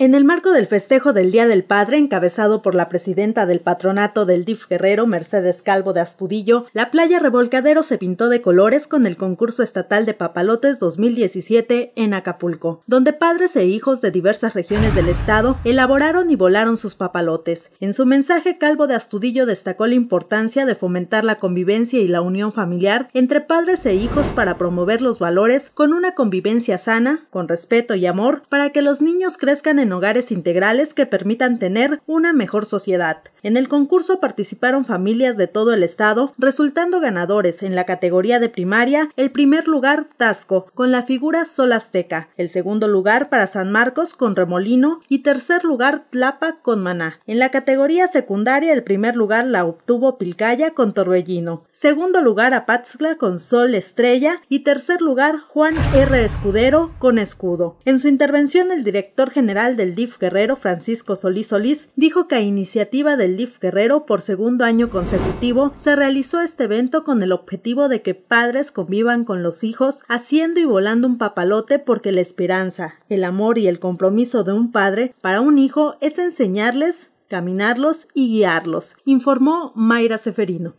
En el marco del festejo del Día del Padre, encabezado por la presidenta del patronato del DIF Guerrero, Mercedes Calvo de Astudillo, la playa Revolcadero se pintó de colores con el concurso estatal de papalotes 2017 en Acapulco, donde padres e hijos de diversas regiones del estado elaboraron y volaron sus papalotes. En su mensaje, Calvo de Astudillo destacó la importancia de fomentar la convivencia y la unión familiar entre padres e hijos para promover los valores con una convivencia sana, con respeto y amor, para que los niños crezcan en hogares integrales que permitan tener una mejor sociedad. En el concurso participaron familias de todo el estado, resultando ganadores en la categoría de primaria el primer lugar Tasco, con la figura Sol Azteca, el segundo lugar para San Marcos con Remolino y tercer lugar Tlapa con Maná. En la categoría secundaria el primer lugar la obtuvo Pilcaya con Torbellino, segundo lugar Apatzla con Sol Estrella y tercer lugar Juan R. Escudero con Escudo. En su intervención el director general del DIF Guerrero, Francisco Solís Solís, dijo que a iniciativa del DIF Guerrero por segundo año consecutivo se realizó este evento con el objetivo de que padres convivan con los hijos haciendo y volando un papalote porque la esperanza, el amor y el compromiso de un padre para un hijo es enseñarles, caminarlos y guiarlos, informó Mayra Seferino.